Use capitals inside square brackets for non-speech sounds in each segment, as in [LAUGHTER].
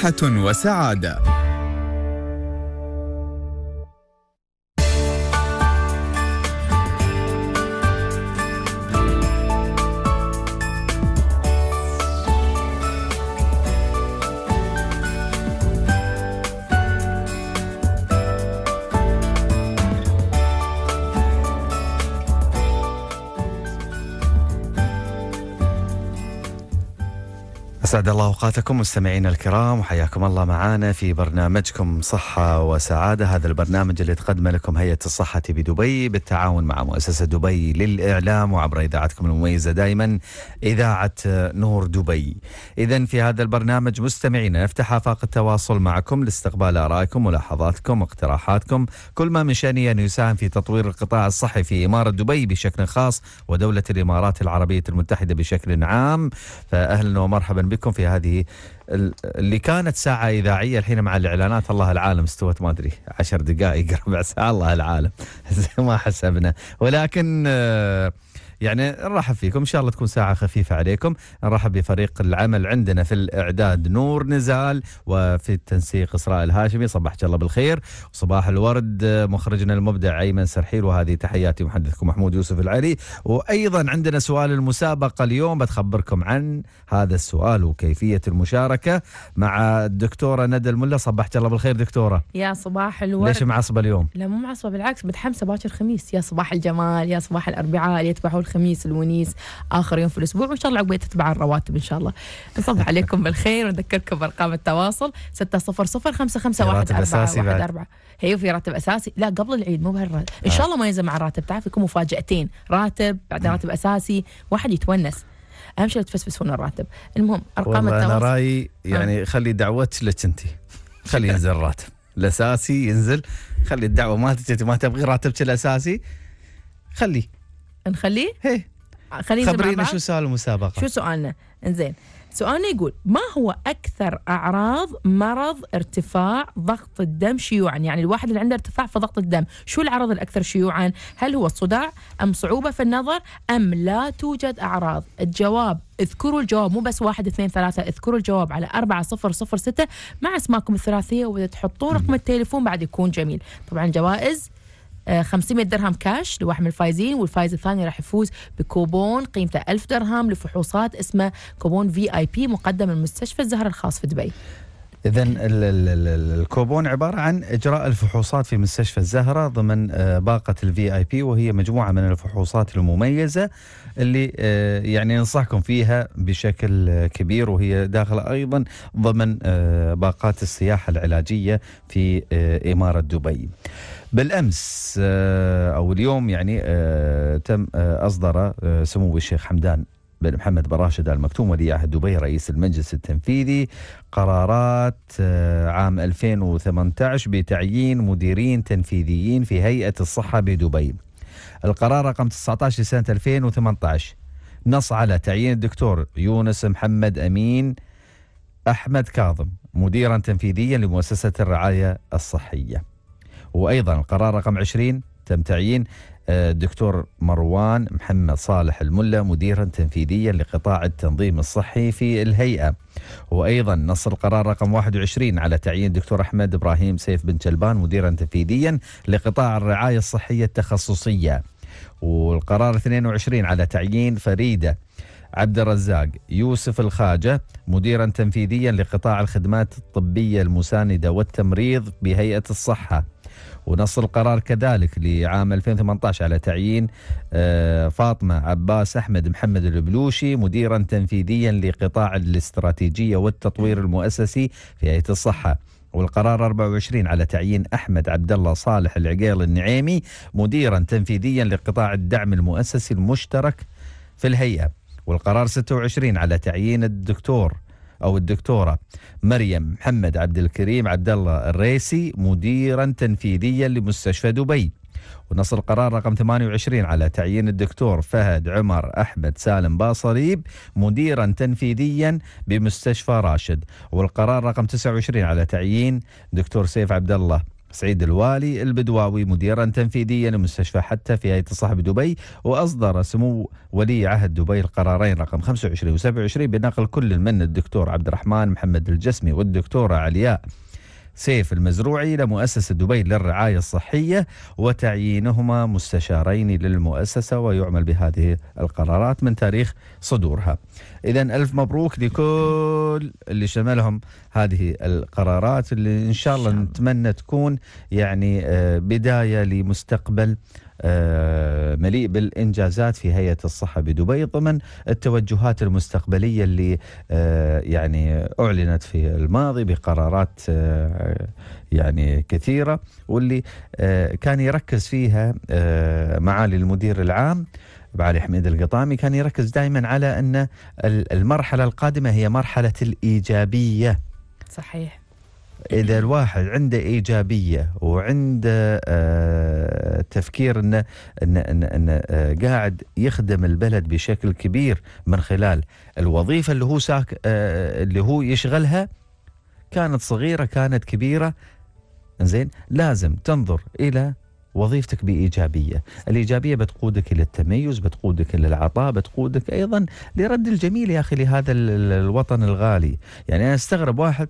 صحة وسعادة أسعد الله أوقاتكم مستمعينا الكرام وحياكم الله معنا في برنامجكم صحة وسعادة هذا البرنامج اللي تقدمه لكم هيئة الصحة بدبي بالتعاون مع مؤسسة دبي للإعلام وعبر إذاعتكم المميزة دائما إذاعة نور دبي إذا في هذا البرنامج مستمعينا نفتح آفاق التواصل معكم لاستقبال آرائكم ملاحظاتكم واقتراحاتكم كل ما من شأنه أن يساهم في تطوير القطاع الصحي في إمارة دبي بشكل خاص ودولة الإمارات العربية المتحدة بشكل عام فأهلا ومرحبا بكم لكم في هذه اللي كانت ساعة إذاعية الحين مع الإعلانات الله العالم استوت ما أدري عشر دقائق [LAUGHS] ربع ساعة الله العالم [LAUGHS] ما حسبنا ولكن آه يعني نرحب فيكم ان شاء الله تكون ساعه خفيفه عليكم نرحب بفريق العمل عندنا في الاعداد نور نزال وفي التنسيق اسراء الهاشمي صبحك الله بالخير وصباح الورد مخرجنا المبدع ايمن سرحيل وهذه تحياتي محدثكم محمود يوسف العلي وايضا عندنا سؤال المسابقه اليوم بتخبركم عن هذا السؤال وكيفيه المشاركه مع الدكتوره ندى الملا صبحك الله بالخير دكتوره يا صباح الورد ليش معصبه اليوم لا مو معصبه بالعكس متحمسه باكر خميس يا صباح الجمال يا صباح الاربعاء اللي يتبعوا الخميس الونيس اخر يوم في الاسبوع وان شاء الله عقبيت تتبع الرواتب ان شاء الله نصبح عليكم بالخير ونذكركم بارقام التواصل 600 551 هي في راتب اساسي لا قبل العيد مو بهالراتب ان آه. شاء الله ما ينزل مع الراتب تعرف يكون مفاجاتين راتب بعد راتب اساسي واحد يتونس اهم شيء تفسفسون الراتب المهم ارقام التواصل انا رايي آه. يعني خلي دعوتك لك انت خلي [LAUGHS] ينزل الراتب الاساسي ينزل خلي الدعوه ما تبغي راتبك الاساسي خليه نخليه؟ هي خلينا خبرينا شو سؤال المسابقة شو سؤالنا؟ انزين سؤالنا يقول ما هو أكثر أعراض مرض ارتفاع ضغط الدم شيوعا يعني الواحد اللي عنده ارتفاع في ضغط الدم شو العرض الأكثر شيوعا هل هو الصداع أم صعوبة في النظر أم لا توجد أعراض الجواب اذكروا الجواب مو بس واحد اثنين ثلاثة اذكروا الجواب على أربعة صفر صفر ستة مع اسماكم الثلاثية وإذا تحطون رقم التليفون بعد يكون جميل طبعا جوائز 500 آه، درهم كاش لواحد من الفايزين والفايز الثاني راح يفوز بكوبون قيمته 1000 درهم لفحوصات اسمه كوبون في اي بي مقدم من مستشفى الزهر الخاص في دبي اذا الكوبون عباره عن اجراء الفحوصات في مستشفى الزهره ضمن آه، باقه الفي اي بي وهي مجموعه من الفحوصات المميزه اللي آه، يعني ننصحكم فيها بشكل كبير وهي داخله ايضا ضمن آه، باقات السياحه العلاجيه في اماره دبي. بالامس او اليوم يعني تم اصدر سمو الشيخ حمدان بن محمد بن راشد المكتوم ولي عهد دبي رئيس المجلس التنفيذي قرارات آه، عام 2018 بتعيين مديرين تنفيذيين في هيئة الصحة بدبي القرار رقم 19 لسنة 2018 نص على تعيين الدكتور يونس محمد أمين أحمد كاظم مديرا تنفيذيا لمؤسسة الرعاية الصحية وأيضا القرار رقم 20 تم تعيين الدكتور آه، مروان محمد صالح الملا مديرا تنفيذيا لقطاع التنظيم الصحي في الهيئة وأيضا نص القرار رقم 21 على تعيين الدكتور أحمد إبراهيم سيف بن تلبان مديرا تنفيذيا لقطاع الرعاية الصحية التخصصية والقرار 22 على تعيين فريدة عبد الرزاق يوسف الخاجة مديرا تنفيذيا لقطاع الخدمات الطبية المساندة والتمريض بهيئة الصحة ونص القرار كذلك لعام 2018 على تعيين آه، فاطمة عباس أحمد محمد البلوشي مديرا تنفيذيا لقطاع الاستراتيجية والتطوير المؤسسي في هيئة الصحة والقرار 24 على تعيين احمد عبد الله صالح العقيل النعيمي مديرا تنفيذيا لقطاع الدعم المؤسسي المشترك في الهيئه والقرار 26 على تعيين الدكتور او الدكتوره مريم محمد عبد الكريم عبد الله الريسي مديرا تنفيذيا لمستشفى دبي. ونص القرار رقم 28 على تعيين الدكتور فهد عمر أحمد سالم باصريب مديرا تنفيذيا بمستشفى راشد والقرار رقم 29 على تعيين دكتور سيف عبد الله سعيد الوالي البدواوي مديرا تنفيذيا لمستشفى حتى في هيئه الصحه بدبي واصدر سمو ولي عهد دبي القرارين رقم 25 و27 بنقل كل من الدكتور عبد الرحمن محمد الجسمي والدكتوره علياء سيف المزروعي إلى مؤسسة دبي للرعاية الصحية وتعيينهما مستشارين للمؤسسة ويعمل بهذه القرارات من تاريخ صدورها إذا ألف مبروك لكل اللي شملهم هذه القرارات اللي إن شاء الله نتمنى تكون يعني آه، بداية لمستقبل آه، مليء بالانجازات في هيئه الصحه بدبي ضمن التوجهات المستقبليه اللي آه، يعني اعلنت في الماضي بقرارات آه، يعني كثيره واللي كان يركز فيها معالي المدير العام علي حميد القطامي كان يركز دائما على ان المرحله القادمه هي مرحله الايجابيه صحيح اذا الواحد عنده ايجابيه وعنده آه تفكير انه انه إن إن آه قاعد يخدم البلد بشكل كبير من خلال الوظيفه اللي هو ساك آه اللي هو يشغلها كانت صغيره كانت كبيره زين لازم تنظر الى وظيفتك بإيجابية الإيجابية بتقودك إلى التميز بتقودك إلى العطاء بتقودك أيضا لرد الجميل يا أخي لهذا الوطن الغالي يعني أنا استغرب واحد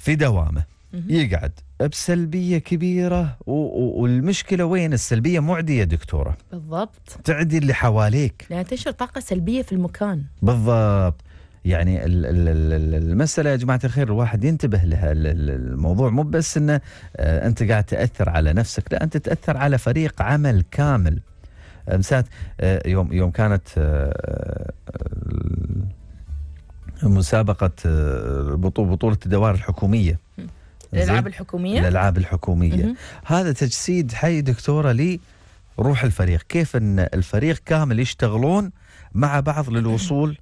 في دوامه يقعد بسلبيه كبيره والمشكله وين السلبيه معديه دكتوره بالضبط تعدي اللي حواليك لا تنشر طاقه سلبيه في المكان بالضبط يعني المسألة يا جماعة الخير الواحد ينتبه لها الموضوع مو بس أنه آه، أنت قاعد تأثر على نفسك لا أنت تأثر على فريق عمل كامل امسات آه، يوم يوم كانت آه، مسابقه آه، بطوله الدوائر الحكوميه الالعاب الحكوميه الالعاب الحكوميه هذا تجسيد حي دكتوره لي روح الفريق كيف ان الفريق كامل يشتغلون مع بعض للوصول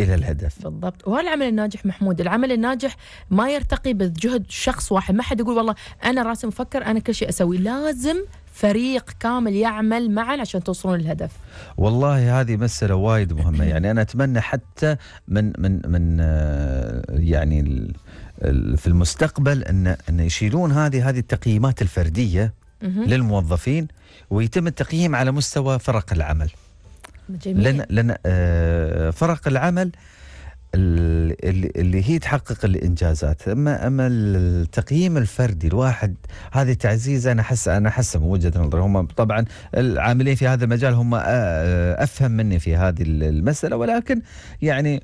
الى الهدف بالضبط وهذا العمل الناجح محمود العمل الناجح ما يرتقي بجهد شخص واحد ما حد يقول والله انا راسي مفكر انا كل شيء اسوي لازم فريق كامل يعمل معا عشان توصلون للهدف والله هذه مسألة وايد مهمة يعني أنا أتمنى حتى من من من آه، يعني في المستقبل أن أن يشيلون هذه هذه التقييمات الفردية للموظفين ويتم التقييم على مستوى فرق العمل جميل. لأن لأن آه، فرق العمل اللي هي تحقق الانجازات اما اما التقييم الفردي الواحد هذه تعزيز انا احس انا احس من وجهه نظري هم طبعا العاملين في هذا المجال هم آه، آه، افهم مني في هذه المساله ولكن يعني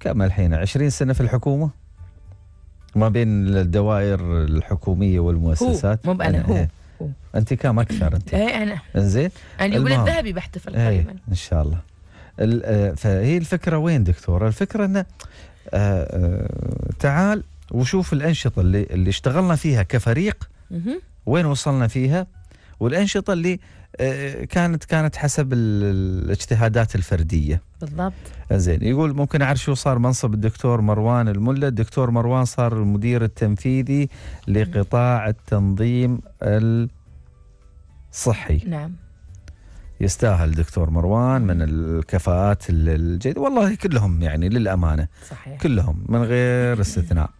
كم الحين 20 سنه في الحكومه ما بين الدوائر الحكوميه والمؤسسات مو انا هو إيه. انت كم اكثر انت؟ اي انا زين انا يقول الذهبي بحتفل إيه، قريبا ان شاء الله آه، فهي الفكره وين دكتور؟ الفكره انه آه، آه، تعال وشوف الانشطه اللي اللي اشتغلنا فيها كفريق وين وصلنا فيها والانشطه اللي كانت كانت حسب الاجتهادات الفرديه بالضبط زين يقول ممكن اعرف شو صار منصب الدكتور مروان الملا الدكتور مروان صار المدير التنفيذي لقطاع التنظيم الصحي نعم يستاهل دكتور مروان من الكفاءات الجيدة والله كلهم يعني للأمانة صحيح. كلهم من غير استثناء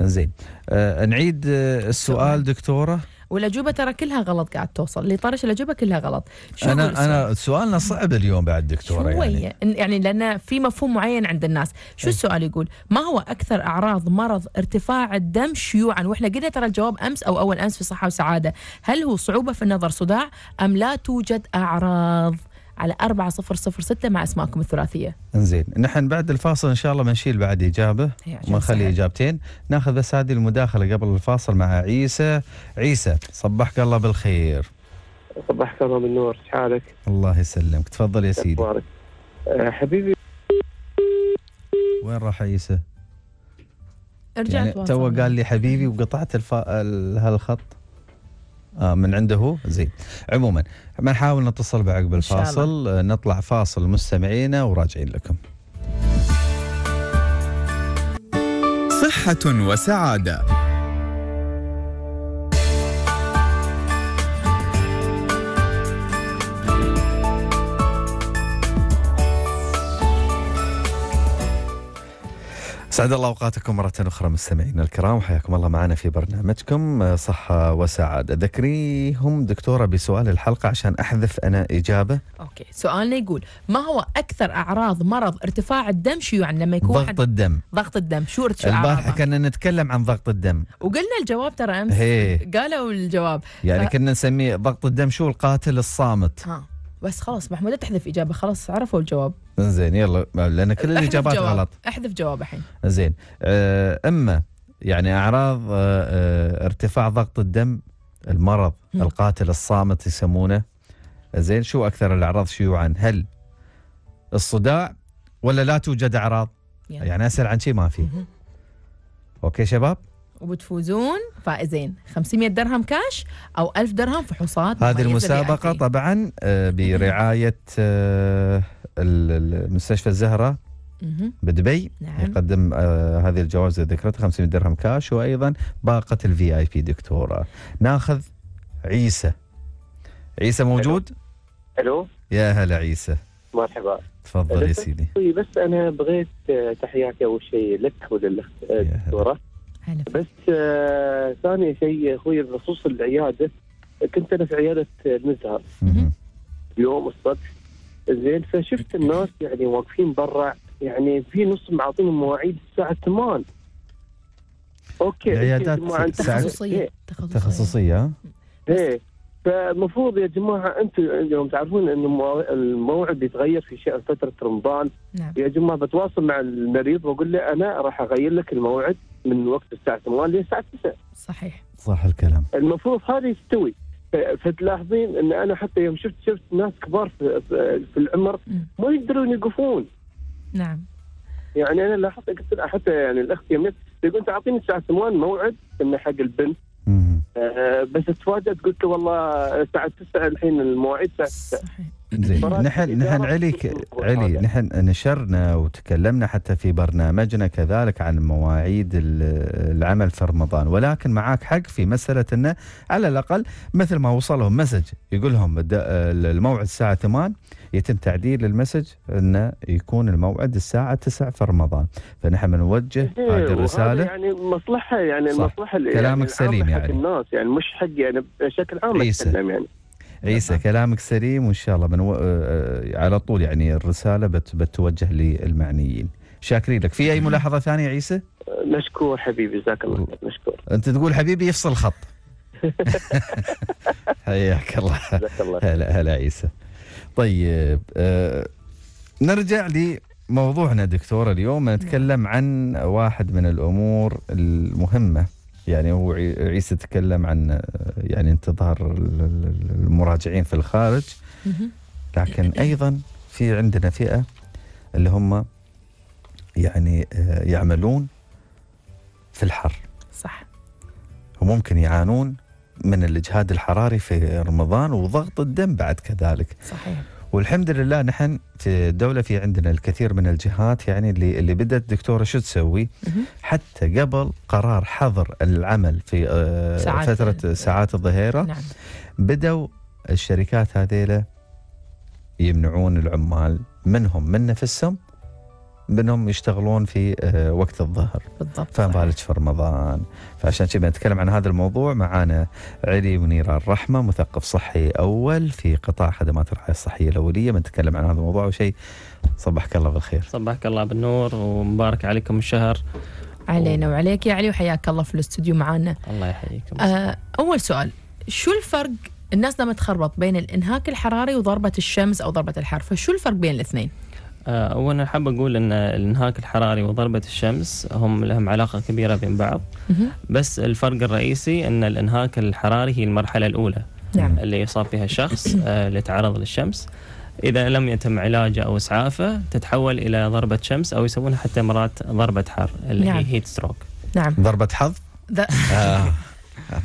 زين آه نعيد السؤال دكتورة والاجوبه ترى كلها غلط قاعد توصل اللي طرش الاجوبه كلها غلط شو انا انا سؤالنا صعب اليوم بعد دكتوره شوية. يعني يعني لان في مفهوم معين عند الناس شو إيه. السؤال يقول ما هو اكثر اعراض مرض ارتفاع الدم شيوعا واحنا قلنا ترى الجواب امس او اول امس في صحه وسعاده هل هو صعوبه في النظر صداع ام لا توجد اعراض على 4006 مع اسماءكم الثلاثيه. انزين، نحن بعد الفاصل ان شاء الله بنشيل بعد اجابه ونخلي اجابتين، ناخذ بس هذه المداخله قبل الفاصل مع عيسى، عيسى صبحك الله بالخير. صبحك الله بالنور، حالك؟ الله يسلمك، تفضل يا سيدي. أه حبيبي وين راح عيسى؟ رجعت يعني تو قال لي حبيبي وقطعت الف... هالخط آه من عنده زين عموما بنحاول نتصل بعقب الفاصل آه، نطلع فاصل مستمعينا وراجعين لكم صحة وسعادة سعد الله اوقاتكم مرة اخرى مستمعينا الكرام وحياكم الله معنا في برنامجكم آه، صحة وسعادة، ذكريهم دكتورة بسؤال الحلقة عشان احذف انا اجابة. اوكي، سؤالنا يقول ما هو اكثر اعراض مرض ارتفاع الدم شيوعا يعني لما يكون ضغط الدم ضغط الدم شو ارتفاع البارحة كنا نتكلم عن ضغط الدم وقلنا الجواب ترى امس هي. قالوا الجواب يعني ف... كنا نسميه ضغط الدم شو القاتل الصامت. ها بس خلاص محمود تحذف اجابة خلاص عرفوا الجواب. زين يلا لان كل الاجابات غلط احذف جواب الحين زين آه، اما يعني اعراض آه، آه، ارتفاع ضغط الدم المرض القاتل الصامت يسمونه زين شو اكثر الاعراض شيوعا هل الصداع ولا لا توجد اعراض يعني, اسال عن شيء ما في اوكي شباب وبتفوزون فائزين 500 درهم كاش او 1000 درهم فحوصات هذه المسابقه طبعا برعايه المستشفى الزهره بدبي نعم. يقدم آه هذه الجوائز اللي ذكرتها 500 درهم كاش وايضا باقه الفي اي بي دكتوره ناخذ عيسى عيسى موجود؟ الو يا هلا عيسى مرحبا تفضل يا سيدي طيب، بس انا بغيت آه، تحياتي اول شيء لك وللاخت الدكتوره آه، بس آه ثاني شيء اخوي بخصوص العياده كنت انا في عياده المزهر يوم الصبح زين فشفت الناس يعني واقفين برا يعني في نص معاطينهم مواعيد الساعه 8 اوكي العيادات تخصصيه تخصصيه ايه فالمفروض يا جماعه انتم يوم تعرفون ان الموعد بيتغير في فتره رمضان نعم. يا جماعه بتواصل مع المريض واقول له انا راح اغير لك الموعد من وقت الساعه 8 للساعه 9 صحيح صح الكلام المفروض هذا يستوي فتلاحظين ان انا حتى يوم شفت شفت ناس كبار في, في العمر ما يقدرون يقفون نعم يعني انا لاحظت قلت حتى يعني الاخت يمين تقول تعطيني الساعه 8 موعد انه حق البنت آه، بس اتواجد قلت له والله الساعه 9 الحين المواعيد الساعه 9 زين نحن نحن علي علي نحن نشرنا وتكلمنا حتى في برنامجنا كذلك عن مواعيد العمل في رمضان ولكن معاك حق في مساله انه على الاقل مثل ما وصلهم مسج يقول لهم آه، الموعد الساعه 8 يتم تعديل المسج انه يكون الموعد الساعه 9 في رمضان فنحن بنوجه إيه، هذه الرساله يعني مصلحه يعني صح. المصلحه كلامك يعني سليم يعني الناس يعني مش حق يعني بشكل عام عيسى. يعني عيسى نعم. كلامك سليم وان شاء الله بنو... آه، آه، على طول يعني الرساله بت... بتوجه للمعنيين شاكرين لك في اي ملاحظه ثانيه عيسى مشكور حبيبي جزاك الله خير مشكور انت تقول حبيبي يفصل الخط [LAUGHS] [LAUGHS] حياك الله هلا هلا عيسى طيب آه نرجع لموضوعنا دكتور اليوم نتكلم نعم. عن واحد من الامور المهمه يعني هو عيسى تكلم عن آه، يعني انتظار المراجعين في الخارج لكن ايضا في عندنا فئه اللي هم يعني آه، يعملون في الحر صح وممكن يعانون من الاجهاد الحراري في رمضان وضغط الدم بعد كذلك صحيح والحمد لله نحن الدولة في عندنا الكثير من الجهات يعني اللي اللي بدأت الدكتورة شو تسوي حتى قبل قرار حظر العمل في آه، ساعات فترة ساعات الظهيرة نعم. بدأوا الشركات هذيلة يمنعون العمال منهم من نفسهم بانهم يشتغلون في آه، وقت الظهر بالضبط فما بالك في رمضان فعشان كذا نتكلم عن هذا الموضوع معانا علي منير الرحمه مثقف صحي اول في قطاع خدمات الرعايه الصحيه الاوليه بنتكلم عن هذا الموضوع وشيء صبحك الله بالخير صبحك الله بالنور ومبارك عليكم الشهر علينا وعليك يا علي وحياك الله في الاستوديو معانا الله يحييكم آه اول سؤال شو الفرق الناس لما تخربط بين الانهاك الحراري وضربه الشمس او ضربه الحر فشو الفرق بين الاثنين اولا آه، حاب اقول ان الانهاك الحراري وضربه الشمس هم لهم علاقه كبيره بين بعض بس الفرق الرئيسي ان الانهاك الحراري هي المرحله الاولى نعم. اللي يصاب فيها الشخص اللي آه، تعرض للشمس اذا لم يتم علاجه او اسعافه تتحول الى ضربه شمس او يسمونها حتى مرات ضربه حر اللي نعم. هي هيت ستروك نعم ضربه حظ آه. [LAUGHS]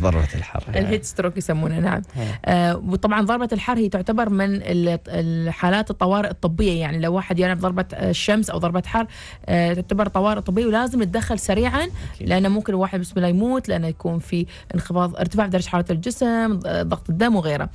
ضربة الحر الهيت ستروك يسمونها نعم آه وطبعا ضربة الحر هي تعتبر من الحالات الطوارئ الطبية يعني لو واحد يعرف ضربة آه، الشمس أو ضربة حر آه تعتبر طوارئ طبية ولازم تدخل سريعا لأنه ممكن الواحد بسم الله يموت لأنه يكون في انخفاض ارتفاع درجة حرارة الجسم آه، ضغط الدم وغيره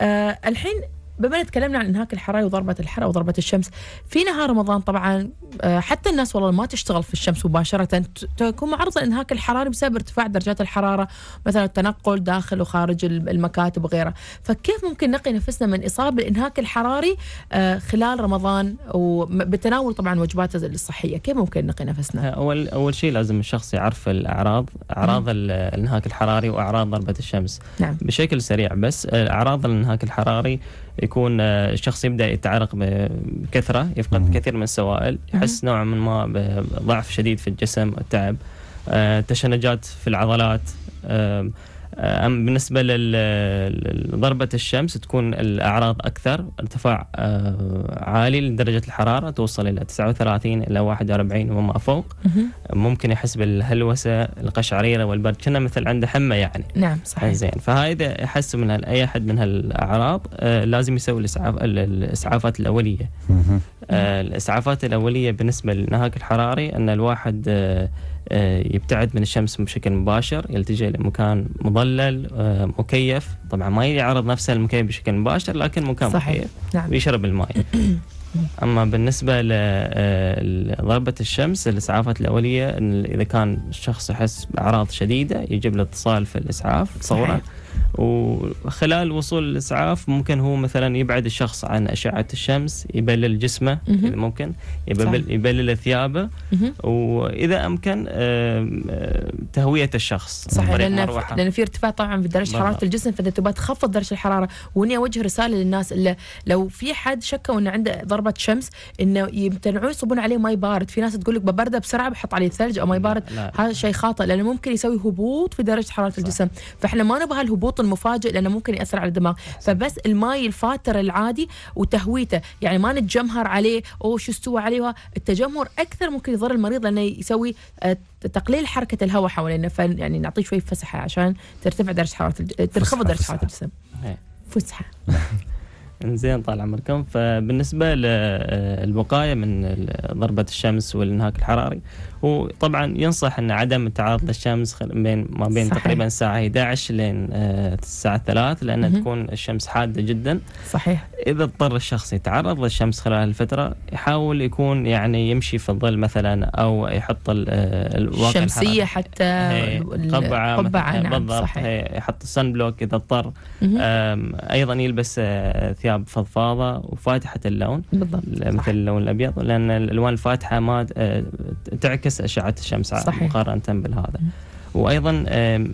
آه الحين بما تكلمنا عن انهاك الحراري وضربه الحراره وضربه الشمس في نهار رمضان طبعا آه، حتى الناس والله ما تشتغل في الشمس مباشره تكون معرضه لانهاك الحراري بسبب ارتفاع درجات الحراره مثلا التنقل داخل وخارج المكاتب وغيرها فكيف ممكن نقي نفسنا من اصابه بالانهاك الحراري آه، خلال رمضان وبتناول طبعا وجبات الصحيه كيف ممكن نقي نفسنا آه، اول اول شيء لازم الشخص يعرف الاعراض اعراض نعم. الانهاك الحراري واعراض ضربه الشمس نعم. بشكل سريع بس اعراض الانهاك الحراري يكون الشخص آه، يبدا يتعرق بكثره يفقد مم. كثير من السوائل يحس نوعا ما بضعف شديد في الجسم التعب آه، تشنجات في العضلات آه، أم بالنسبة لضربة الشمس تكون الأعراض أكثر ارتفاع آه، عالي لدرجة الحرارة توصل إلى 39 إلى 41 وما فوق ممكن يحس بالهلوسة القشعريرة والبرد كنا مثل عنده حمى يعني نعم صحيح زين فهذا يحس من أي أحد من هالأعراض آه، لازم يسوي الإسعاف الإسعافات الأولية الإسعافات الأولية بالنسبة للنهاك الحراري أن الواحد آه، يبتعد من الشمس بشكل مباشر يلتجئ لمكان مظلل آه، مكيف طبعا ما يعرض نفسه للمكيف بشكل مباشر لكن مكان صحيح. مكيف نعم. ويشرب الماء [COUGHS] اما بالنسبه لضربه آه، الشمس الاسعافات الاوليه اذا كان الشخص يحس باعراض شديده يجب الاتصال في الاسعاف فورا وخلال وصول الاسعاف ممكن هو مثلا يبعد الشخص عن اشعه الشمس يبلل جسمه اذا ممكن يبلل, صح. يبلل ثيابه واذا امكن تهويه الشخص صحيح لان لان في ارتفاع طبعا في درجه حراره الجسم فاذا تبغى تخفض درجه الحراره واني اوجه رساله للناس اللي لو في حد شكوا انه عنده ضربه شمس انه يمتنعون يصبون عليه ماي بارد في ناس تقول لك ببرده بسرعه بحط عليه ثلج او ماي بارد هذا شيء خاطئ لانه ممكن يسوي هبوط في درجه حراره الجسم فاحنا ما نبغى الهبوط الخليط المفاجئ لانه ممكن ياثر على الدماغ فبس الماي الفاتر العادي وتهويته يعني ما نتجمهر عليه او شو استوى عليه التجمهر اكثر ممكن يضر المريض لانه يسوي آه، تقليل حركه الهواء حوالينا فيعني نعطيه شوي فسحه عشان ترتفع درجه حراره آه، تنخفض درجه حراره الجسم فسحه [LAUGHS] انزين طال عمركم فبالنسبه للوقايه آه، من ضربه الشمس والانهاك الحراري وطبعا ينصح ان عدم التعرض للشمس بين ما بين صحيح. تقريبا الساعه 11 لين آه، الساعه 3 لان مم. تكون الشمس حاده جدا صحيح اذا اضطر الشخص يتعرض للشمس خلال الفتره يحاول يكون يعني يمشي في الظل مثلا او يحط آه، الواقع الشمسيه حتى قبعه قبعه نعم بالضبط صحيح. يحط السن بلوك اذا اضطر ايضا يلبس آه، ثياب فضفاضه وفاتحه اللون بالضبط مثل اللون الابيض لان الالوان الفاتحه ما تعكس تعكس أشعة الشمس صحيح. مقارنة بالهذا وأيضا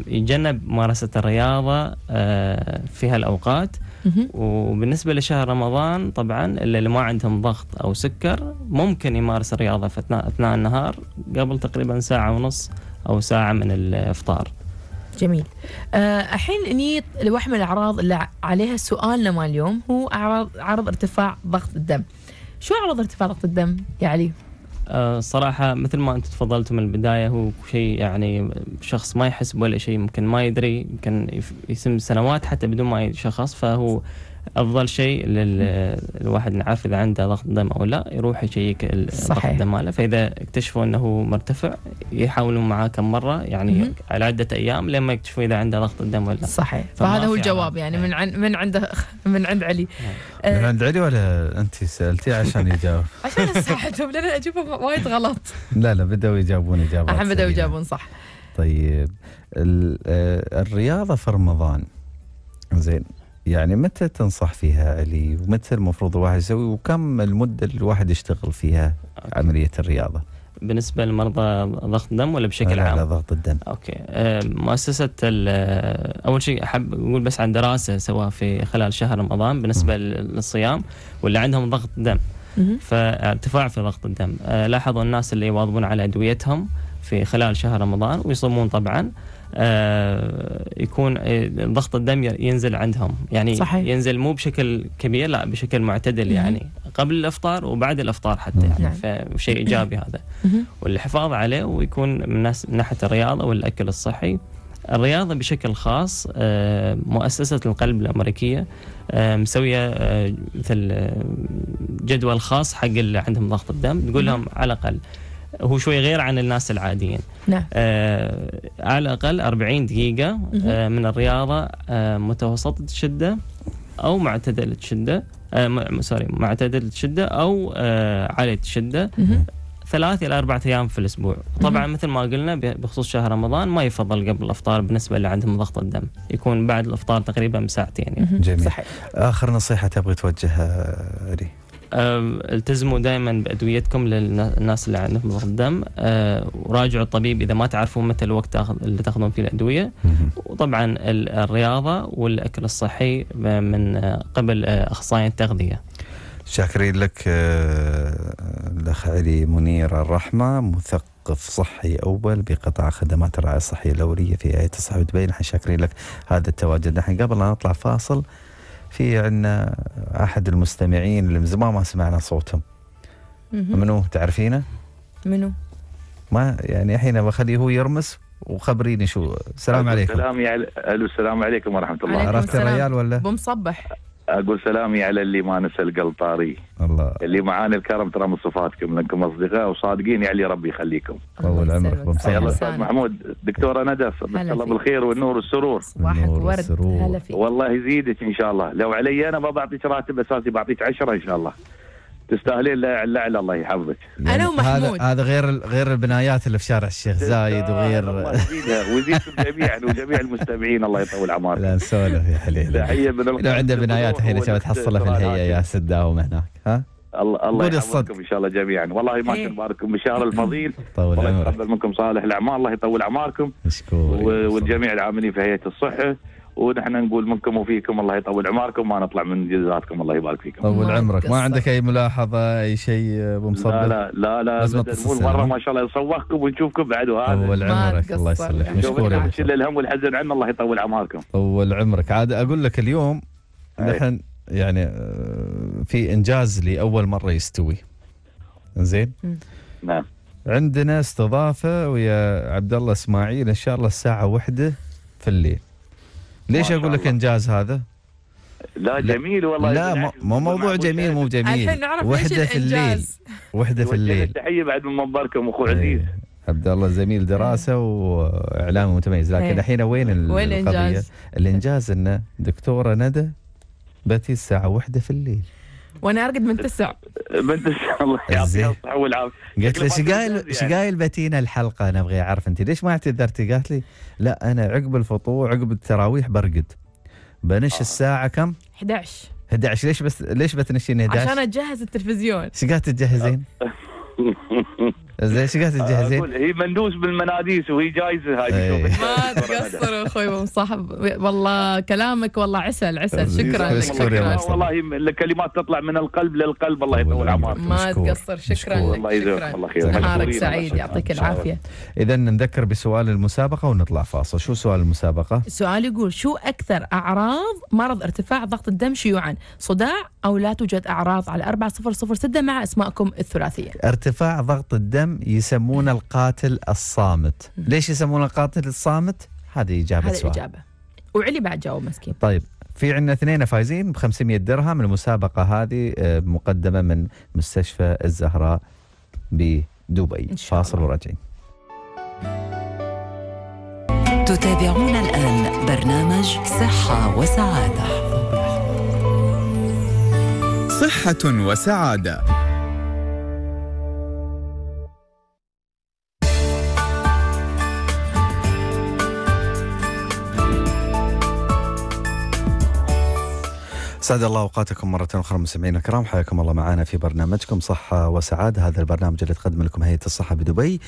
يتجنب ممارسة الرياضة آه، في هالأوقات وبالنسبة لشهر رمضان طبعا اللي ما عندهم ضغط أو سكر ممكن يمارس الرياضة في أثناء النهار قبل تقريبا ساعة ونص أو ساعة من الإفطار جميل آه، الحين أه اني واحد من الاعراض اللي عليها سؤالنا مال اليوم هو اعراض عرض ارتفاع ضغط الدم شو اعراض ارتفاع ضغط الدم يا علي آه، صراحة مثل ما أنت تفضلت من البداية هو شيء يعني شخص ما يحس ولا شيء ممكن ما يدري يمكن يسم سنوات حتى بدون ما يشخص فهو افضل شيء للواحد نعرف اذا عنده ضغط دم او لا يروح يشيك ضغط الدم ماله فاذا اكتشفوا انه مرتفع يحاولوا معاه كم مره يعني على عده ايام لما يكتشفوا اذا عنده ضغط الدم ولا صحيح فهذا هو الجواب يعني إيه. من عن من عند [LAUGHS] من عند علي نعم. آه. من عند علي ولا انت سالتي عشان يجاوب [LAUGHS] عشان اساعدهم لان اجوبه وايد غلط لا لا بداوا يجاوبون اجابات الحين بداوا يجاوبون صح طيب آه، الرياضه في رمضان زين يعني متى تنصح فيها علي ومتى المفروض الواحد يسوي وكم المدة الواحد يشتغل فيها أوكي. عملية الرياضة بالنسبة لمرضى ضغط الدم ولا بشكل عام؟ لا ضغط الدم اوكي مؤسسة اول شيء احب اقول بس عن دراسة سواها في خلال شهر رمضان بالنسبة م. للصيام واللي عندهم ضغط دم فارتفاع في ضغط الدم أه، لاحظوا الناس اللي يواظبون على ادويتهم في خلال شهر رمضان ويصومون طبعا آه، يكون آه، ضغط الدم ينزل عندهم يعني صحيح. ينزل مو بشكل كبير لا بشكل معتدل يعني قبل الافطار وبعد الافطار حتى يعني نعم. فشيء ايجابي هذا والحفاظ عليه ويكون من ناحيه الرياضه والاكل الصحي الرياضة بشكل خاص آه، مؤسسة القلب الأمريكية مسوية مثل جدول خاص حق اللي عندهم ضغط الدم تقول لهم على الأقل هو شوي غير عن الناس العاديين نعم آه على الاقل 40 دقيقه آه من الرياضه آه متوسطه الشده او معتدله الشده آه سوري معتدله الشده او آه عاليه الشده ثلاث الى اربعة ايام في الاسبوع طبعا مثل ما قلنا بخصوص شهر رمضان ما يفضل قبل الافطار بالنسبه اللي عندهم ضغط الدم يكون بعد الافطار تقريبا بساعتين يعني. جميل صحيح. اخر نصيحه تبغي توجهها لي التزموا دائما بادويتكم للناس اللي عندهم ضغط دم أه، وراجعوا الطبيب اذا ما تعرفون متى الوقت اللي تاخذون فيه الادويه وطبعا الرياضه والاكل الصحي من قبل أه، اخصائي التغذيه. شاكرين لك أه، الاخ علي منير الرحمه مثقف صحي أول بقطاع خدمات الرعاية الصحية الأولية في آية الصحة دبي نحن شاكرين لك هذا التواجد نحن قبل أن نطلع فاصل في عندنا احد المستمعين اللي من زمان ما سمعنا صوتهم منو تعرفينه؟ منو؟ ما يعني الحين بخليه هو يرمس وخبريني شو السلام عليكم السلام الو السلام عليكم ورحمه الله عرفت الريال ولا؟ بمصبح اقول سلامي على اللي ما نسى القلطاري الله اللي معانا الكرم ترى من صفاتكم لانكم اصدقاء وصادقين يا يعني علي ربي يخليكم طول عمرك يلا استاذ محمود دكتوره ندف مساك الله بالخير والنور والسرور صباحك ورد والله يزيدك ان شاء الله لو علي انا ما بعطيك راتب اساسي بعطيك عشرة ان شاء الله تستاهلين لا لا الله يحفظك انا يعني ومحمود هذا غير غير البنايات اللي في شارع الشيخ زايد وغير ويزيدكم جميعا وجميع المستمعين الله يطول عمرك لا نسولف يا حليل تحيه من لو عنده بنايات الحين شو تحصلها في الهيئه يا سداهم هناك ها الله الله يحفظكم ان شاء الله جميعا والله ما تباركم إيه. بالشهر الفضيل [LAUGHS] الله يتقبل منكم صالح الاعمال الله يطول اعماركم مشكور والجميع العاملين في هيئه الصحه ونحن نقول منكم وفيكم الله يطول عمركم ما نطلع من جزاتكم الله يبارك فيكم طول عمرك ما عندك اي ملاحظه اي شيء ابو مصدق لا لا لا لا مو مره ما شاء الله نصوخكم ونشوفكم بعد وهذا طول عمرك الله يسلمك مشكور يا الهم والحزن عنا الله يطول عمركم طول عمرك عاد اقول لك اليوم طيب. نحن يعني آه، في انجاز لاول مره يستوي زين نعم عندنا استضافه ويا عبد الله اسماعيل ان شاء الله الساعه وحدة في الليل ليش اقول لك انجاز هذا؟ لا جميل والله لا مو موضوع جميل مو جميل الحين نعرف وحده في الليل وحده في الليل تحيه بعد من منبركم اخو عزيز إيه، عبد الله زميل دراسه إيه. واعلامي متميز لكن إيه. الحين وين, وين القضيه؟ الانجاز انه دكتوره ندى باتي الساعه وحدة في الليل وانا ارقد من تسع [LAUGHS] من تسع الله يعطيها الصحه والعافيه قلت له شقايل قايل يعني. قايل بتينا الحلقه انا ابغى اعرف انت ليش ما اعتذرتي؟ قالت لي لا انا عقب الفطور عقب التراويح برقد بنش آه. الساعه كم؟ 11 11 ليش بس ليش بتنشين 11 عشان اجهز التلفزيون ايش قاعد تجهزين [LAUGHS] زين شو قاعد تجهزين؟ هي مندوس بالمناديس وهي جايزه هاي إيه. ما تقصر اخوي مصاحب والله كلامك والله عسل عسل شكرا شكرا والله الكلمات تطلع من القلب للقلب الله يطول عمرك ما تقصر شكرا لك الله يجزاك الله خير سعيد يعطيك العافيه اذا نذكر بسؤال المسابقه ونطلع فاصل شو سؤال المسابقه؟ السؤال يقول شو اكثر اعراض مرض ارتفاع ضغط الدم شيوعا؟ صداع أو لا توجد أعراض على 4006 مع أسماءكم الثلاثية ارتفاع ضغط الدم يسمونه القاتل الصامت ليش يسمونه القاتل الصامت؟ هذه إجابة هذه إجابة وعلي بعد جاوب مسكين طيب في عندنا اثنين فايزين ب 500 درهم المسابقة هذه آه، مقدمة من مستشفى الزهراء بدبي فاصل وراجعين تتابعون الآن برنامج صحة وسعادة صحة وسعادة سعد الله اوقاتكم مره اخرى مستمعينا الكرام حياكم الله معنا في برنامجكم صحه وسعاده هذا البرنامج اللي تقدم لكم هيئه الصحه بدبي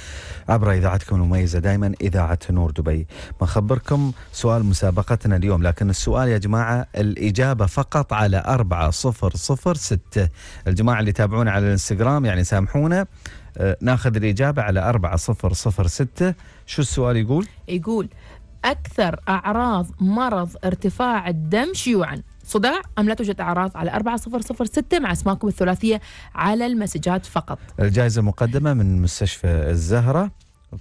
عبر اذاعتكم المميزه دائما اذاعه نور دبي بخبركم سؤال مسابقتنا اليوم لكن السؤال يا جماعه الاجابه فقط على 4006 الجماعه اللي يتابعونا على الانستغرام يعني سامحونا آه، ناخذ الاجابه على 4006 شو السؤال يقول؟ يقول اكثر اعراض مرض ارتفاع الدم شيوعا صداع أم لا توجد أعراض على 4006 مع اسماكم الثلاثية على المسجات فقط الجائزة مقدمة من مستشفى الزهرة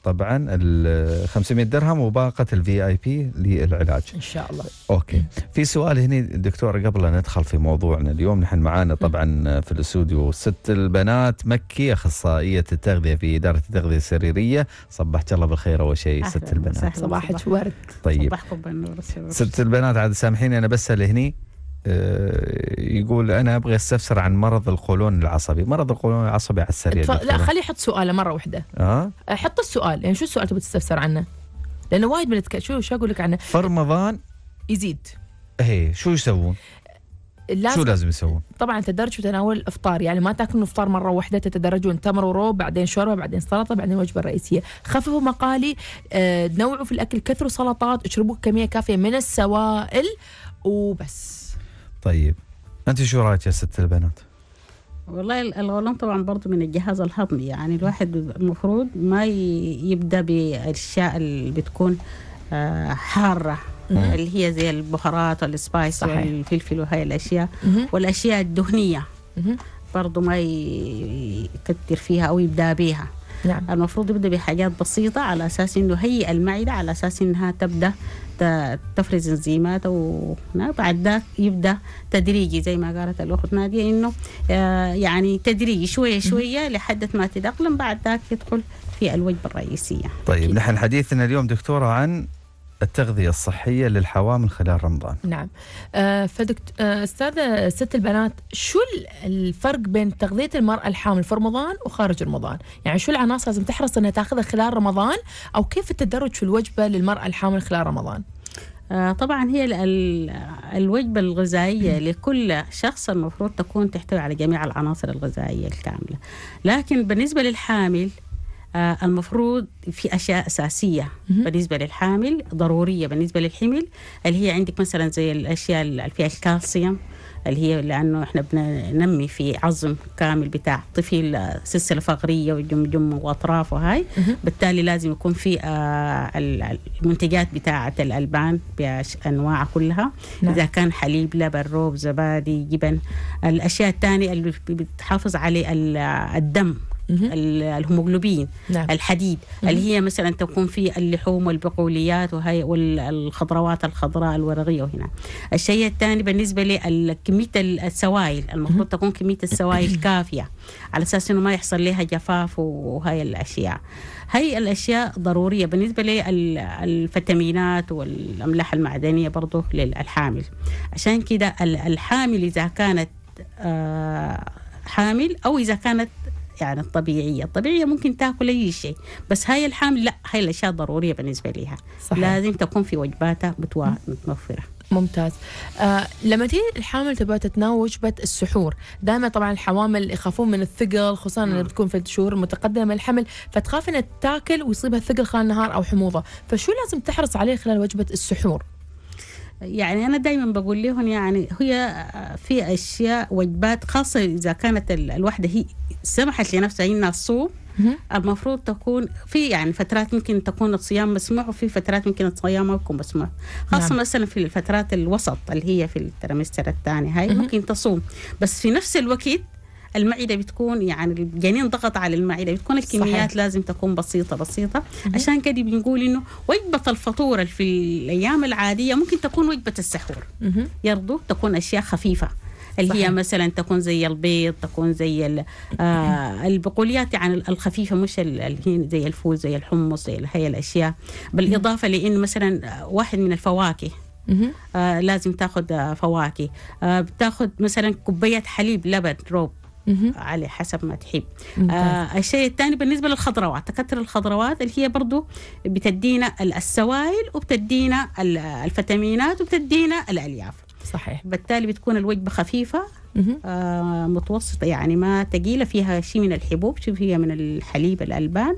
طبعا ال 500 درهم وباقه الفي اي بي للعلاج ان شاء الله اوكي في سؤال هنا دكتور قبل لا ندخل في موضوعنا اليوم نحن معانا طبعا في الاستوديو ست البنات مكي اخصائيه التغذيه في اداره التغذيه السريريه صبحت الله بالخير اول شيء ست البنات صباحك ورد طيب صباحكم بالنور ست البنات عاد سامحيني انا بسال هني آه، يقول انا ابغى استفسر عن مرض القولون العصبي، مرض القولون العصبي على السريع ف... لا خليه يحط سؤاله مره واحده. اه, آه، حط السؤال، يعني شو السؤال تبغى تستفسر عنه؟ لانه وايد من شو شو اقول لك عنه؟ في رمضان يزيد. ايه شو يسوون؟ لازم شو لازم يسوون؟ طبعا تدرج وتناول الافطار يعني ما تاكلون الافطار مره واحده تتدرجون تمر وروب بعدين شوربه بعدين سلطه بعدين الوجبه الرئيسيه، خففوا مقالي آه، نوعوا في الاكل كثروا سلطات اشربوا كميه كافيه من السوائل وبس. طيب انت شو رايك يا ست البنات والله الغلام طبعا برضو من الجهاز الهضمي يعني الواحد المفروض ما يبدا بالاشياء اللي بتكون آه، حاره مم. اللي هي زي البهارات والسبايس صحيح. والفلفل وهي الاشياء مم. والاشياء الدهنيه مم. برضو ما يكثر فيها او يبدا بها نعم. المفروض يبدا بحاجات بسيطه على اساس انه هي المعده على اساس انها تبدا تفرز انزيمات وبعد ذاك يبدا تدريجي زي ما قالت الاخت ناديه انه آه، يعني تدريجي شويه شويه لحد ما تتاقلم بعد ذاك يدخل في الوجبه الرئيسيه. طيب نحن حديثنا اليوم دكتوره عن التغذية الصحية للحوامل خلال رمضان نعم آه، فدكتور آه، أستاذة ست البنات شو الفرق بين تغذية المرأة الحامل في رمضان وخارج رمضان يعني شو العناصر لازم تحرص أنها تأخذها خلال رمضان أو كيف التدرج في الوجبة للمرأة الحامل خلال رمضان آه، طبعا هي الوجبة الغذائية لكل شخص المفروض تكون تحتوي على جميع العناصر الغذائية الكاملة لكن بالنسبة للحامل آه، المفروض في اشياء اساسيه بالنسبه للحامل ضروريه بالنسبه للحمل اللي هي عندك مثلا زي الاشياء اللي فيها الكالسيوم اللي هي لانه احنا بننمي في عظم كامل بتاع طفل آه، سلسله فقريه وجمجم واطراف وهاي بالتالي لازم يكون في آه، المنتجات بتاعه الالبان بانواعها كلها نعم. اذا كان حليب لبن روب زبادي جبن الاشياء الثانيه اللي بتحافظ عليه الدم الهيموجلوبين نعم. الحديد مم. اللي هي مثلا تكون في اللحوم والبقوليات وهي والخضروات الخضراء الورقيه وهنا الشيء الثاني بالنسبه لكميه السوائل المفروض تكون كميه السوائل [COUGHS] كافيه على اساس انه ما يحصل لها جفاف وهي الاشياء هاي الاشياء ضروريه بالنسبه للفيتامينات والاملاح المعدنيه برضه للحامل عشان كده الحامل اذا كانت آه، حامل او اذا كانت يعني الطبيعيه، الطبيعيه ممكن تاكل اي شيء، بس هاي الحامل لا هاي الاشياء ضروريه بالنسبه لها صحيح. لازم تكون في وجباتها متوفره. ممتاز آه لما تيجي الحامل تبغى تتناول وجبه السحور دائما طبعا الحوامل يخافون من الثقل خصوصا اللي بتكون في الشهور متقدمه من الحمل فتخاف انها تاكل ويصيبها الثقل خلال النهار او حموضه فشو لازم تحرص عليه خلال وجبه السحور يعني أنا دايما بقول لهم يعني هي في أشياء وجبات خاصة إذا كانت الوحدة هي سمحت لنفسها إنها تصوم المفروض تكون في يعني فترات ممكن تكون الصيام مسموح وفي فترات ممكن الصيام ما يكون مسموح خاصه نعم. مثلا في الفترات الوسط اللي هي في الترمستر الثاني هاي ممكن تصوم بس في نفس الوقت المعده بتكون يعني الجنين يعني ضغط على المعده بتكون الكميات صحيح. لازم تكون بسيطه بسيطه مم. عشان كده بنقول انه وجبه الفطور في الايام العاديه ممكن تكون وجبه السحور يرضو تكون اشياء خفيفه اللي صحيح. هي مثلا تكون زي البيض تكون زي آه البقوليات يعني الخفيفه مش زي الفول زي الحمص زي هي الاشياء بالاضافه لانه مثلا واحد من الفواكه آه لازم تاخذ فواكه آه بتاخذ مثلا كوبايه حليب لبن روب على حسب ما تحب آه الشيء الثاني بالنسبه للخضروات تكثر الخضروات اللي هي برضو بتدينا السوائل وبتدينا الفيتامينات وبتدينا الالياف صحيح بالتالي بتكون الوجبه خفيفه آه متوسطه يعني ما ثقيله فيها شيء من الحبوب شيء فيها من الحليب الالبان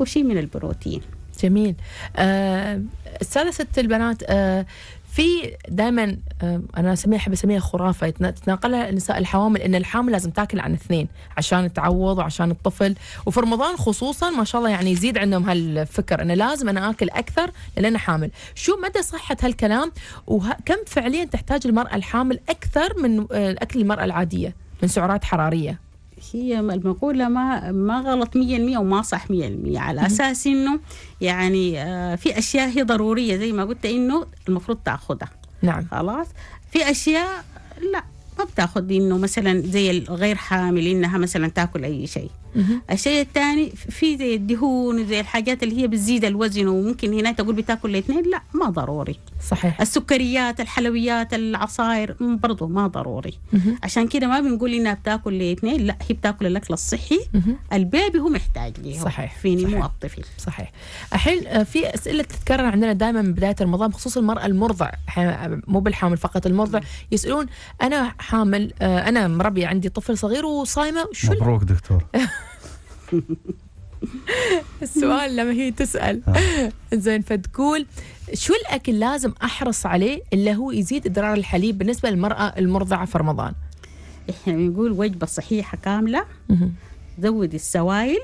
وشيء من البروتين جميل آه سادسة البنات آه في دائما آه، انا اسميها احب اسميها خرافه تتناقلها النساء الحوامل ان الحامل لازم تاكل عن اثنين عشان تعوض وعشان الطفل وفي رمضان خصوصا ما شاء الله يعني يزيد عندهم هالفكر انه لازم انا اكل اكثر لان انا حامل شو مدى صحه هالكلام وكم فعليا تحتاج المراه الحامل اكثر من آه، اكل المراه العاديه من سعرات حراريه هي المقولة ما ما غلط 100% وما صح 100% على أساس إنه يعني آه، في أشياء هي ضرورية زي ما قلت إنه المفروض تأخذها نعم خلاص في أشياء لا ما بتاخذ إنه مثلا زي الغير حامل إنها مثلا تاكل أي شيء الشيء الثاني في زي الدهون وزي الحاجات اللي هي بتزيد الوزن وممكن هنا تقول بتاكل الاثنين لا ما ضروري صحيح السكريات الحلويات العصائر برضه ما ضروري مه. عشان كده ما بنقول انها بتاكل الاثنين لا هي بتاكل الاكل الصحي مه. البيبي هو محتاج ليه صحيح في نمو الطفل صحيح الحين آه، في اسئله تتكرر عندنا دائما من بدايه رمضان بخصوص المراه المرضع آه، مو بالحامل فقط المرضع يسالون انا حامل آه، انا مربيه عندي طفل صغير وصايمه شو مبروك دكتور [LAUGHS] [LAUGHS] السؤال لما هي تسأل آه. زين فتقول شو الأكل لازم أحرص عليه اللي هو يزيد إدرار الحليب بالنسبة للمرأة المرضعة في رمضان يعني نقول وجبة صحيحة كاملة زودي السوائل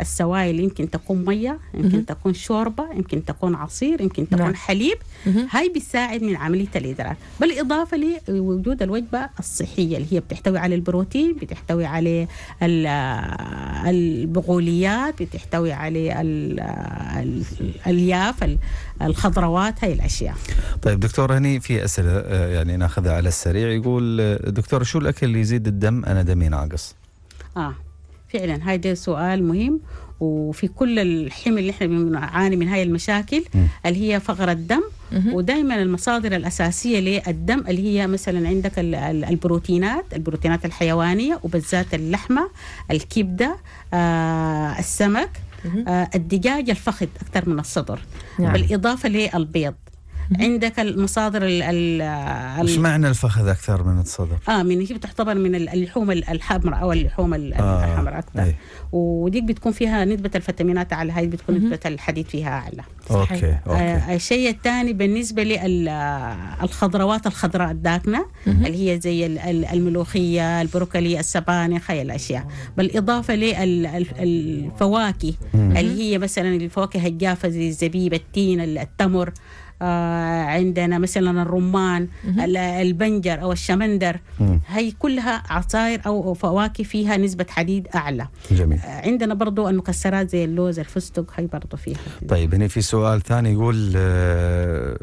السوائل يمكن تكون ميه يمكن تكون شوربه يمكن تكون عصير يمكن تكون نعم. حليب م هاي بتساعد من عمليه الادراك بالاضافه لوجود الوجبه الصحيه اللي هي بتحتوي على البروتين بتحتوي على البقوليات بتحتوي على الألياف الخضروات هاي الاشياء طيب دكتور هني في اسئله آه، يعني ناخذها على السريع يقول آه، دكتور شو الاكل اللي يزيد الدم انا دمي ناقص اه فعلا هذا سؤال مهم وفي كل الحمل اللي احنا بنعاني من هاي المشاكل م. اللي هي فقر الدم ودائما المصادر الاساسيه للدم اللي هي مثلا عندك البروتينات البروتينات الحيوانيه وبالذات اللحمه الكبده آه السمك آه الدجاج الفخذ اكثر من الصدر نعم. بالاضافه للبيض عندك المصادر ال ايش معنى الفخذ اكثر من الصدر؟ اه من هي بتعتبر من اللحوم الحمراء او اللحوم آه، الحمراء اكثر آه. وديك بتكون فيها نسبه الفيتامينات اعلى هاي بتكون نسبه الحديد فيها اعلى اوكي اوكي آه، الشيء آه الثاني بالنسبه للخضروات الخضراء الداكنه اللي هي زي الملوخيه البروكلي السبانخ هاي الاشياء بالاضافه للفواكه اللي هي مثلا الفواكه الجافه زي الزبيب التين التمر آه، عندنا مثلا الرمان البنجر او الشمندر هي كلها عصائر او فواكه فيها نسبه حديد اعلى جميل. آه، عندنا برضو المكسرات زي اللوز الفستق هي برضو فيها طيب هنا في سؤال ثاني يقول آه،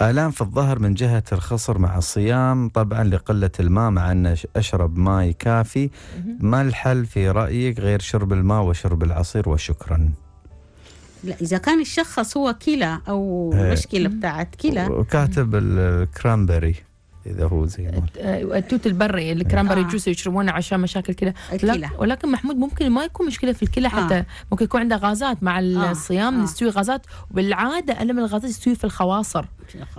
آلام في الظهر من جهة الخصر مع الصيام طبعا لقلة الماء مع أن أشرب ماي كافي ما الحل في رأيك غير شرب الماء وشرب العصير وشكرا لا اذا كان الشخص هو كلى او إيه. مشكله بتاعت كلى كاتب الكرامبري اذا هو زي أه، التوت البري الكرامبري آه. جوس يشربونه عشان مشاكل كلى ولكن محمود ممكن ما يكون مشكله في الكلى آه. حتى آه. ممكن يكون عنده غازات مع آه. الصيام آه. يستوي غازات وبالعاده الم الغازات يستوي في الخواصر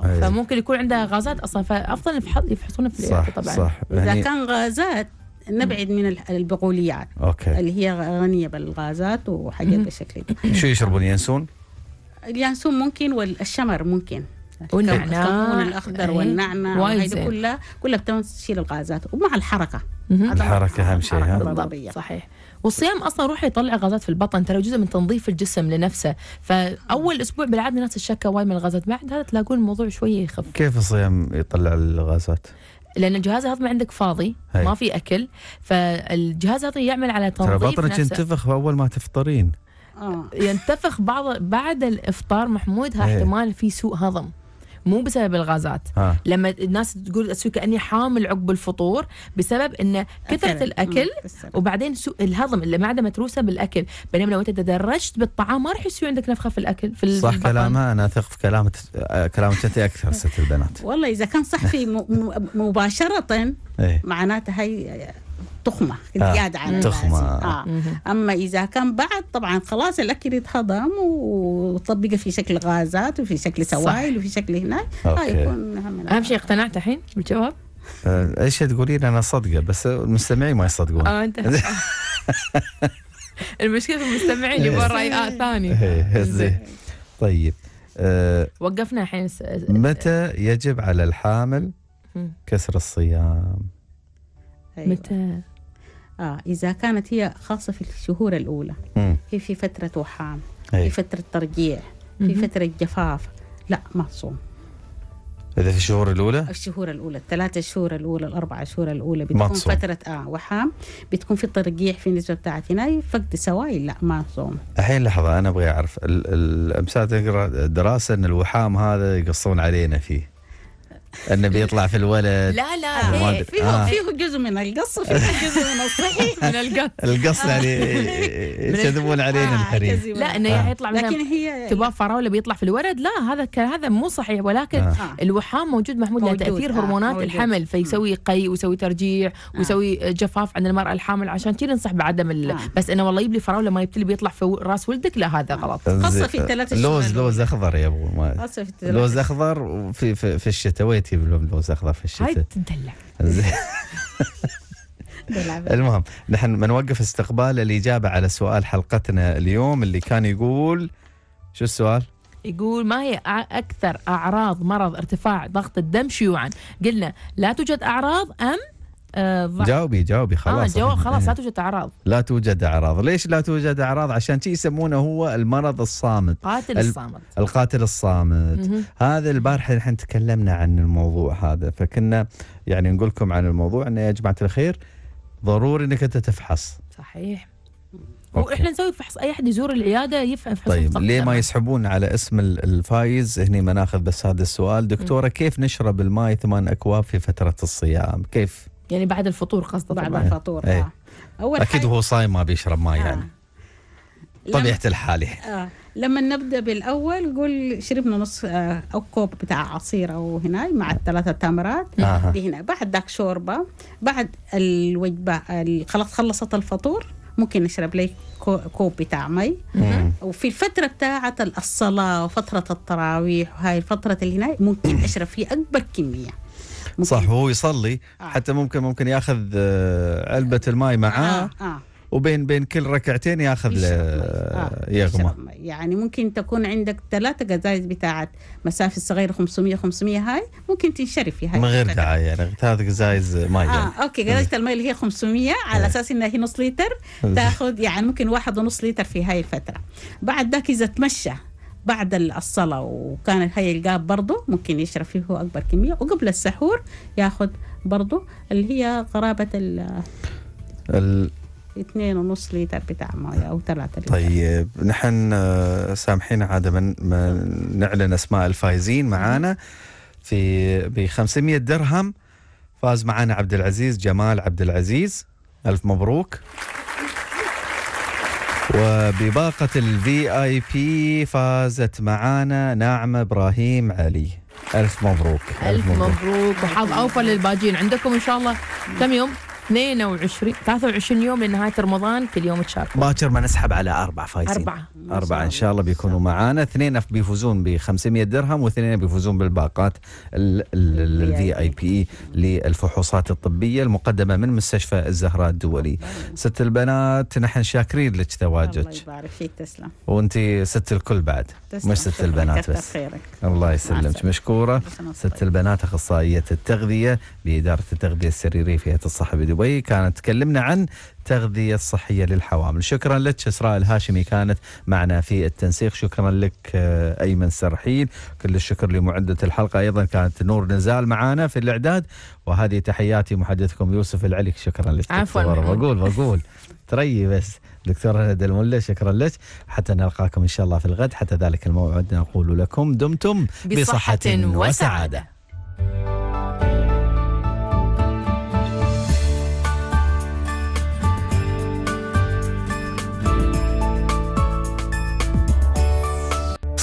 فممكن يكون عندها غازات اصلا فافضل يفحصونه في الإعاقة طبعا صح. اذا يعني كان غازات نبعد من البقوليات أوكي. اللي هي غنية بالغازات وحاجات بالشكل ده شو يشربون ينسون؟ اليانسون ممكن والشمر ممكن والنعناع الاخضر إيه. والنعناع هذه كلها كلها بتشيل الغازات ومع الحركه الحركه اهم شيء صحيح والصيام اصلا روح يطلع غازات في البطن ترى جزء من تنظيف الجسم لنفسه فاول اسبوع بالعاده الناس تشكى وايد من الغازات بعد هذا تلاقون الموضوع شويه يخف كيف الصيام يطلع الغازات لان الجهاز الهضمي عندك فاضي هي. ما في اكل فالجهاز الهضمي يعمل على تنظيف ترى بطنك ينتفخ اول ما تفطرين آه. ينتفخ بعض بعد الافطار محمود إيه. احتمال في سوء هضم مو بسبب الغازات ها. لما الناس تقول اسوي كاني حامل عقب الفطور بسبب ان كثره الاكل وبعدين سوء الهضم المعده متروسه بالاكل بينما لو انت تدرجت بالطعام ما راح يصير عندك نفخه في الاكل في صح كلامها انا اثق في كلامك كلامك انت اكثر ست البنات والله اذا كان صحفي مباشره إيه. معناته هي تخمه زياده آه. على تخمه آه. آه. اما اذا كان بعد طبعا خلاص الاكل يتهضم وتطبق في شكل غازات وفي شكل سوائل وفي شكل هناك آه يكون اهم, شيء اقتنعت الحين بالجواب آه، ايش تقولين انا صدقه بس المستمعين ما يصدقون اه انت [LAUGHS] المشكله في المستمعين يبغون إيه. راي آه، ثاني إيه، إيه، طيب أه وقفنا الحين متى يجب على الحامل كسر الصيام؟ أيوه. متى آه إذا كانت هي خاصة في الشهور الأولى مم. هي في فترة وحام أي. في فترة ترقيع في فترة جفاف لا ما تصوم إذا في الشهور الأولى؟ الشهور الأولى، الثلاثة شهور الأولى، الأربعة شهور الأولى بتكون فترة آه وحام، بتكون في ترقيع في النسبة بتاعت هنا فقد سوائل لا ما صوم. الحين لحظة أنا أبغى أعرف الأمساء تقرأ دراسة أن الوحام هذا يقصون علينا فيه. انه بيطلع في الولد لا لا إيه فيه آه. فيه جزء من القص وفيه جزء من الصحي [LAUGHS] من القط القص يعني [LAUGHS] يكذبون علينا آه، الحريم لا انه آه. يطلع لكن هي تبغى فراوله بيطلع في الولد لا هذا هذا مو صحيح ولكن آه. آه. الوحام موجود محمود له تاثير آه، هرمونات موجود. الحمل فيسوي قي ويسوي ترجيع ويسوي جفاف عند المراه الحامل عشان كذا ننصح بعدم بس انه والله يجيب لي فراوله ما يبتلي بيطلع في راس ولدك لا هذا غلط خاصه في ثلاث لوز لوز اخضر يا ابو لوز اخضر في, في الشتاء بغيتي بالبلوزه خضراء في الشتاء؟ هاي تدلع [LAUGHS] المهم نحن بنوقف استقبال الاجابه على سؤال حلقتنا اليوم اللي كان يقول شو السؤال؟ يقول ما هي اكثر اعراض مرض ارتفاع ضغط الدم شيوعا؟ قلنا لا توجد اعراض ام آه جاوبي جاوبي آه، خلاص اه جاوب خلاص لا إيه. توجد اعراض لا توجد اعراض، ليش لا توجد اعراض؟ عشان شي يسمونه هو المرض الصامت قاتل الصامت القاتل الصامت هذا البارحه نحن تكلمنا عن الموضوع هذا فكنا يعني نقول لكم عن الموضوع انه يا جماعه الخير ضروري انك انت تفحص صحيح أوكي. واحنا نسوي فحص اي احد يزور العياده يفحص طيب ليه ما يسحبون على اسم الفايز هني ما ناخذ بس هذا السؤال دكتوره كيف نشرب الماي ثمان اكواب في فتره الصيام كيف يعني بعد الفطور قصدك بعد طبعاً. الفطور إيه. آه. اول اكيد هو صايم ما بيشرب ماء يعني. آه. يعني طبيعه لم... آه. لما نبدا بالاول قول شربنا نص آه او كوب بتاع عصير او هنا مع الثلاثه تمرات آه. هنا بعد ذاك شوربه بعد الوجبه خلاص خلصت الفطور ممكن نشرب لي كوب بتاع مي وفي الفترة بتاعة الصلاة وفترة التراويح وهاي الفترة اللي هنا ممكن [COUGHS] أشرب فيه أكبر كمية صح وهو يصلي آه. حتى ممكن ممكن ياخذ آه، علبه الماي معاه آه. آه. وبين بين كل ركعتين ياخذ آه. آه، يغمى يعني ممكن تكون عندك ثلاثة قزايز بتاعت مسافة صغيرة 500 500 هاي ممكن تنشرب في هاي من غير دعاية يعني ثلاث قزايز ماي يعني. آه يعني. اوكي قزايز إيه. الماء اللي هي 500 على إيه. اساس انها هي نص لتر إيه. تاخذ يعني ممكن واحد ونص لتر في هاي الفترة بعد ذاك اذا تمشى بعد الصلاة وكان القاب برضه ممكن يشرب فيه هو أكبر كمية وقبل السحور ياخذ برضه اللي هي قرابة ال ال اثنين ونص لتر بتاع مويه او ثلاثة لتر طيب نحن آه، سامحين عاده من ما نعلن اسماء الفائزين معانا في ب 500 درهم فاز معانا عبد العزيز جمال عبد العزيز الف مبروك وبباقة الفي اي بي فازت معانا ناعمة ابراهيم علي ألف مبروك ألف, مبروك. وحظ أوفر للباجين عندكم إن شاء الله كم يوم؟ 22 23 يوم لنهايه رمضان كل يوم تشاركوا باكر ما نسحب على اربع فايزين اربعه اربعه ان شاء الله بيكونوا معانا اثنين بيفوزون ب 500 درهم واثنين بيفوزون بالباقات الفي اي بي للفحوصات الطبيه المقدمه من مستشفى الزهراء الدولي ست البنات نحن شاكرين لك تواجدك الله يبارك فيك تسلم وانت ست الكل بعد مش ست البنات بس الله يسلمك مشكوره ست البنات اخصائيه التغذيه باداره التغذيه السريريه في هيئه الصحه بدون دبي كانت تكلمنا عن تغذية الصحية للحوامل شكرا لك إسراء الهاشمي كانت معنا في التنسيق شكرا لك آه، أيمن سرحيل كل الشكر لمعدة الحلقة أيضا كانت نور نزال معنا في الإعداد وهذه تحياتي محدثكم يوسف العلي شكرا لك عفوا بقول بقول تري بس دكتور هند الملا شكرا لك حتى نلقاكم إن شاء الله في الغد حتى ذلك الموعد نقول لكم دمتم بصحة, بصحة وسعادة, وسعادة.